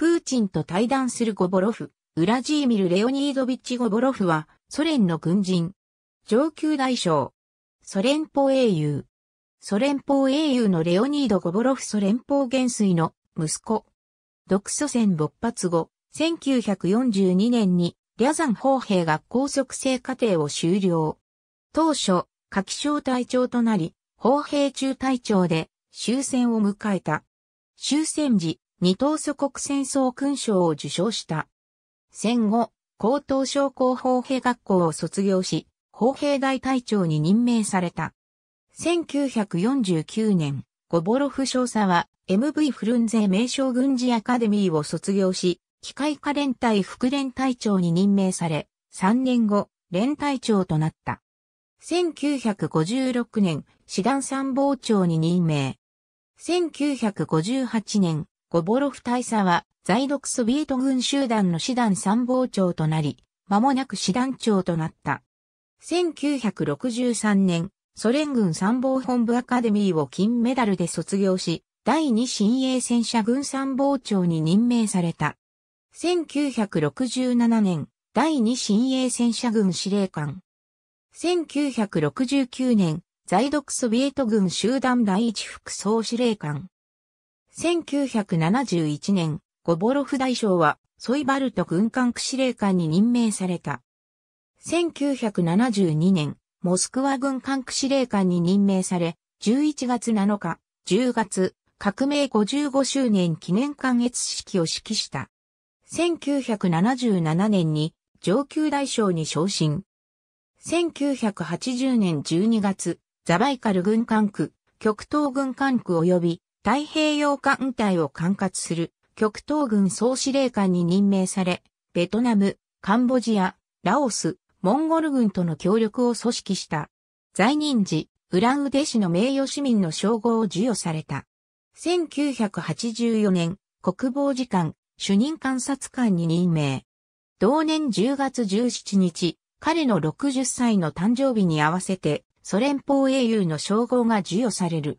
プーチンと対談するゴボロフ、ウラジーミル・レオニードビッチ・ゴボロフは、ソ連の軍人。上級大将。ソ連邦英雄。ソ連邦英雄のレオニード・ゴボロフソ連邦元帥の息子。独ソ戦勃発後、1942年にリャザン砲兵が高速生過程を終了。当初、夏季小隊長となり、砲兵中隊長で終戦を迎えた。終戦時、二等祖国戦争勲章を受章した。戦後、高等商工砲兵学校を卒業し、砲兵大隊長に任命された。1949年、ゴボロフ少佐は MV フルンゼ名称軍事アカデミーを卒業し、機械化連隊副連隊長に任命され、3年後、連隊長となった。1956年、師団参謀長に任命。1958年、ゴボロフ大佐は在独ソビエト軍集団の師団参謀長となり、間もなく師団長となった。1963年、ソ連軍参謀本部アカデミーを金メダルで卒業し、第2新鋭戦車軍参謀長に任命された。1967年、第2新鋭戦車軍司令官。1969年、在独ソビエト軍集団第1副総司令官。1971年、ゴボロフ大将は、ソイバルト軍艦区司令官に任命された。1972年、モスクワ軍艦区司令官に任命され、11月7日、10月、革命55周年記念艦閲式を指揮した。1977年に上級大将に昇進。1980年12月、ザバイカル軍艦区、極東軍艦区及び太平洋艦隊を管轄する極東軍総司令官に任命され、ベトナム、カンボジア、ラオス、モンゴル軍との協力を組織した。在任時、ウランウデ氏の名誉市民の称号を授与された。1984年、国防次官、主任監察官に任命。同年10月17日、彼の60歳の誕生日に合わせて、ソ連邦英雄の称号が授与される。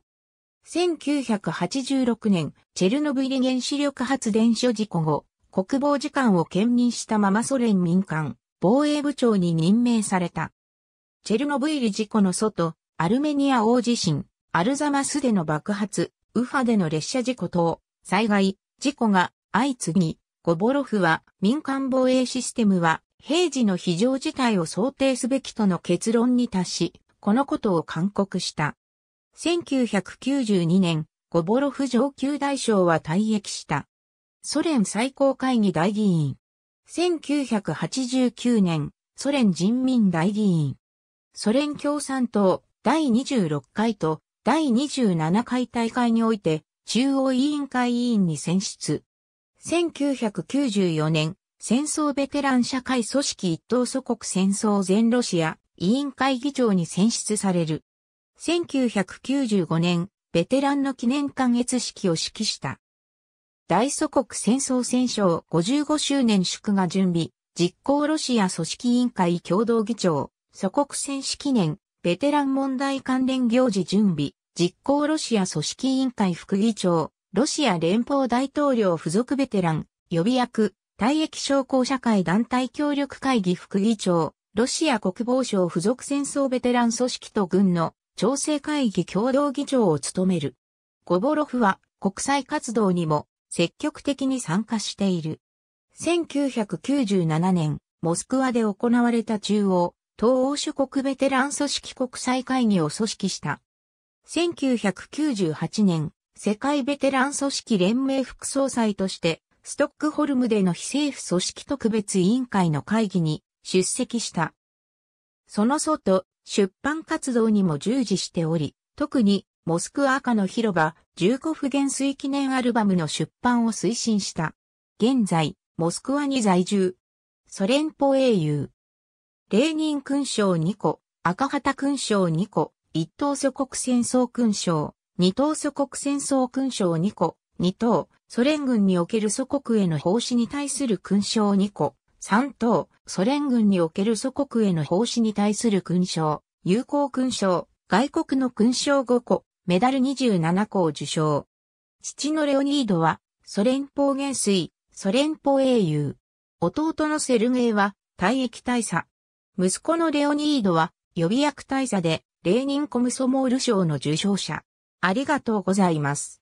1986年、チェルノブイリ原子力発電所事故後、国防次官を兼任したままソ連民間防衛部長に任命された。チェルノブイリ事故の外、アルメニア大地震、アルザマスでの爆発、ウファでの列車事故等、災害、事故が相次ぎ、ゴボロフは民間防衛システムは平時の非常事態を想定すべきとの結論に達し、このことを勧告した。1992年、ゴボロフ上級大将は退役した。ソ連最高会議大議員。1989年、ソ連人民大議員。ソ連共産党第26回と第27回大会において中央委員会委員に選出。1994年、戦争ベテラン社会組織一等祖国戦争全ロシア委員会議長に選出される。1995年、ベテランの記念館越式を指揮した。大祖国戦争戦勝55周年祝賀準備、実行ロシア組織委員会共同議長、祖国戦士記念、ベテラン問題関連行事準備、実行ロシア組織委員会副議長、ロシア連邦大統領付属ベテラン、予備役、退役商工社会団体協力会議副議長、ロシア国防省付属戦争ベテラン組織と軍の調整会議共同議長を務める。ゴボロフは国際活動にも積極的に参加している。1997年、モスクワで行われた中央、東欧諸国ベテラン組織国際会議を組織した。1998年、世界ベテラン組織連盟副総裁として、ストックホルムでの非政府組織特別委員会の会議に出席した。その外、出版活動にも従事しており、特にモスクワ赤の広場、重国元帥記念アルバムの出版を推進した。現在、モスクワに在住。ソ連邦英雄。レーニン勲章2個、赤旗勲章2個、一等祖国戦争勲章、二等祖国戦争勲章2個、二等、ソ連軍における祖国への奉仕に対する勲章2個、三等、ソ連軍における祖国への奉仕に対する勲章、友好勲章、外国の勲章5個、メダル27個を受賞。父のレオニードは、ソ連邦元帥、ソ連邦英雄。弟のセルゲイは、退役大佐。息子のレオニードは、予備役大佐で、レーニンコムソモール賞の受賞者。ありがとうございます。